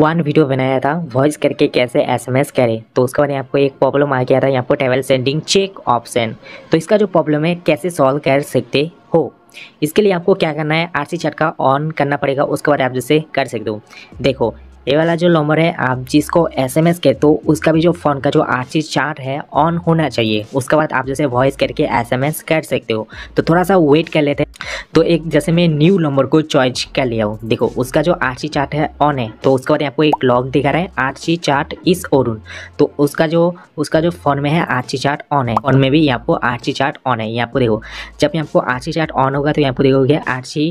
one video बनाया था voice करके कैसे एसएमएस करें तो उसके बाद आपको एक प्रॉब्लम आ गया था यहाँ पर ट्रेवल सेंडिंग चेक ऑप्शन तो इसका जो प्रॉब्लम है कैसे सॉल्व कर सकते हो इसके लिए आपको क्या करना है आरसी सी का ऑन करना पड़ेगा उसके बाद आप जैसे कर सकते हो देखो ये वाला जो नंबर है आप जिसको एसएमएस कहते हो उसका भी जो फ़ोन का जो आरसी चार्ट है ऑन होना चाहिए उसके बाद आप जैसे वॉइस करके एसएमएस कर सकते हो तो थोड़ा सा वेट कर लेते हैं तो एक जैसे मैं न्यू नंबर को चॉइस कर लिया हूँ देखो उसका जो आरसी चार्ट है ऑन है तो उसके बाद आपको एक लॉग दिखा रहा है आरसी चार्ट इस ओरुन तो उसका जो उसका जो फोन में है आरसी चार्ट ऑन है फोन में भी यहाँ पर आरसी चार्ट ऑन है यहाँ पर देखो जब यहाँ पर आरसी चार्ट ऑन होगा तो यहाँ पर देखोगे R C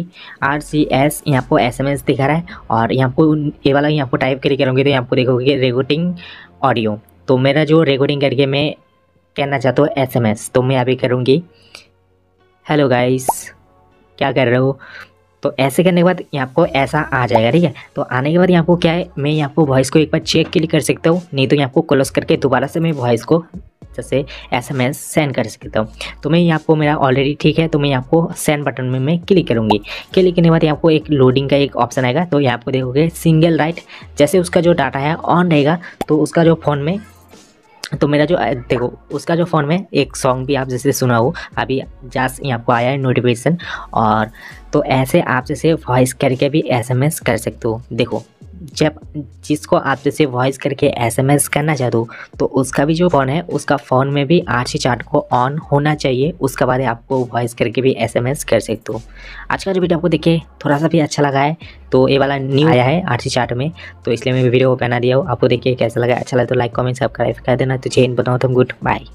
R C S यहाँ पर एस दिखा रहा है और यहाँ पर ये वाला यहाँ आपको टाइप करके रहूँगी तो यहाँ आपको देखोगे रिकॉर्डिंग ऑडियो तो मेरा जो रिकॉर्डिंग करके मैं कहना चाहता हूँ एसएमएस तो मैं अभी करूँगी हेलो गाइस क्या कर रहे हो तो ऐसे करने के बाद यहाँ आपको ऐसा आ जाएगा ठीक है तो आने के बाद यहाँ आपको क्या है मैं यहाँ आपको वॉइस को एक बार चेक के लिए कर सकता हूँ नहीं तो यहाँ आपको क्लोज करके दोबारा से मैं वॉइस को जैसे एस एम एस सेंड कर सकता हूँ तो मैं यहाँ को मेरा ऑलरेडी ठीक है तो मैं आपको सेंड बटन में मैं क्लिक करूँगी क्लिक करने के बाद आपको एक लोडिंग का एक ऑप्शन आएगा तो यहाँ आपको देखोगे सिंगल राइट जैसे उसका जो डाटा है ऑन रहेगा तो उसका जो फ़ोन में तो मेरा जो देखो उसका जो फ़ोन में एक सॉन्ग भी आप जैसे सुना हो अभी जस्ट यहाँ आपको आया है नोटिफिकेशन और तो ऐसे आप जैसे वॉइस करके भी एसएमएस कर सकते हो देखो जब जिसको आप जैसे वॉइस करके एसएमएस करना चाहते हो तो उसका भी जो फ़ोन है उसका फ़ोन में भी आर चार्ट को ऑन होना चाहिए उसके बाद आपको वॉइस करके भी एसएमएस कर सकते हो आज का जो वीडियो आपको देखिए थोड़ा सा भी अच्छा लगा है तो ये वाला न्यू आया है आर चार्ट में तो इसलिए मैं वीडियो को बना दिया हूँ आपको देखिए कैसा लगा अच्छा लगा तो लाइक कॉमेंट सब्सक्राइब कर देना तो चेन बनाओ तुम गुड बाय